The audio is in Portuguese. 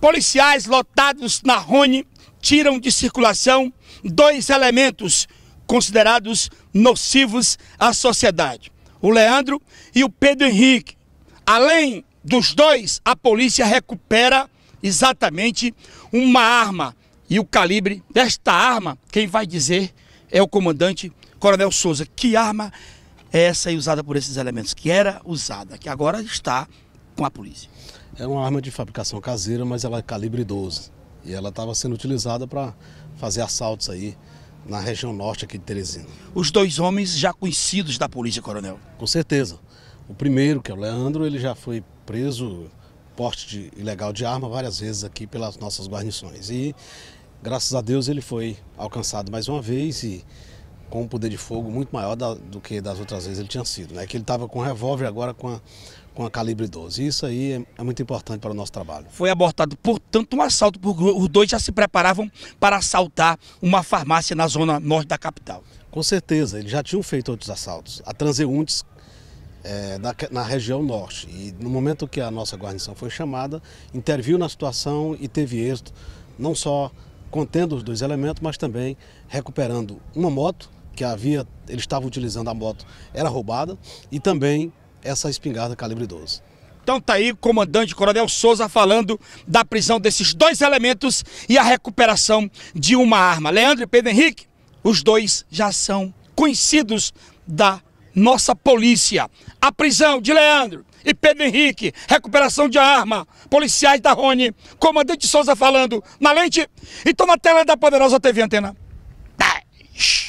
Policiais lotados na Rony tiram de circulação dois elementos considerados nocivos à sociedade: o Leandro e o Pedro Henrique. Além dos dois, a polícia recupera exatamente uma arma. E o calibre desta arma, quem vai dizer é o comandante Coronel Souza. Que arma é essa aí usada por esses elementos? Que era usada, que agora está com a polícia? é uma arma de fabricação caseira, mas ela é calibre 12. E ela estava sendo utilizada para fazer assaltos aí na região norte aqui de Teresina. Os dois homens já conhecidos da polícia, coronel? Com certeza. O primeiro, que é o Leandro, ele já foi preso porte de, ilegal de arma várias vezes aqui pelas nossas guarnições. E graças a Deus ele foi alcançado mais uma vez e com um poder de fogo muito maior da, do que das outras vezes ele tinha sido. Né? Que ele estava com um revólver agora com a, com a calibre 12. Isso aí é, é muito importante para o nosso trabalho. Foi abortado, portanto, um assalto porque Os dois já se preparavam para assaltar uma farmácia na zona norte da capital. Com certeza, eles já tinham feito outros assaltos a transeuntes é, na, na, região norte. E no momento que a nossa guarnição foi chamada, interviu na situação e teve êxito, não só contendo os dois elementos, mas também recuperando uma moto que havia, eles estavam utilizando a moto, era roubada, e também essa espingarda calibre 12. Então tá aí o comandante Coronel Souza falando da prisão desses dois elementos e a recuperação de uma arma. Leandro e Pedro Henrique, os dois já são conhecidos da nossa polícia. A prisão de Leandro e Pedro Henrique, recuperação de arma, policiais da Rony, comandante Souza falando na lente. e na tela da poderosa TV Antena. 10.